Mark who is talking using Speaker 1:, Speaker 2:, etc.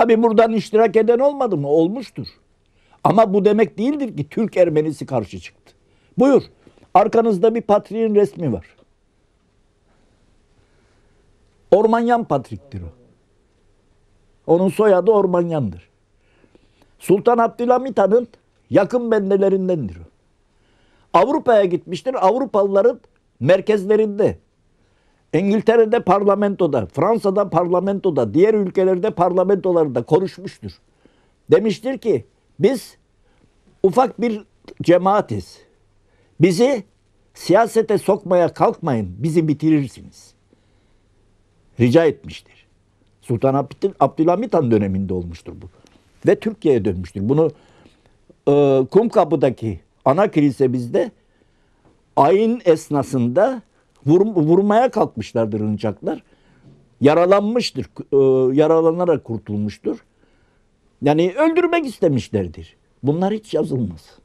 Speaker 1: Tabi buradan iştirak eden olmadı mı? Olmuştur. Ama bu demek değildir ki Türk Ermenisi karşı çıktı. Buyur. Arkanızda bir patriğin resmi var. Ormanyan Patrik'tir o. Onun soyadı Ormanyan'dır. Sultan Abdülhamit'in yakın bendelerindendir o. Avrupa'ya gitmiştir. Avrupalıların merkezlerinde İngiltere'de parlamentoda, Fransa'da parlamentoda, diğer ülkelerde parlamentolarda konuşmuştur. Demiştir ki biz ufak bir cemaatiz. Bizi siyasete sokmaya kalkmayın, bizi bitirirsiniz. Rica etmiştir. Sultan Abdülhamit Han döneminde olmuştur bu. Ve Türkiye'ye dönmüştür. Bunu e, Kumkapı'daki ana kilise bizde esnasında Vur, vurmaya kalkmışlardır hıncaklar. Yaralanmıştır. E, yaralanarak kurtulmuştur. Yani öldürmek istemişlerdir. Bunlar hiç yazılmaz.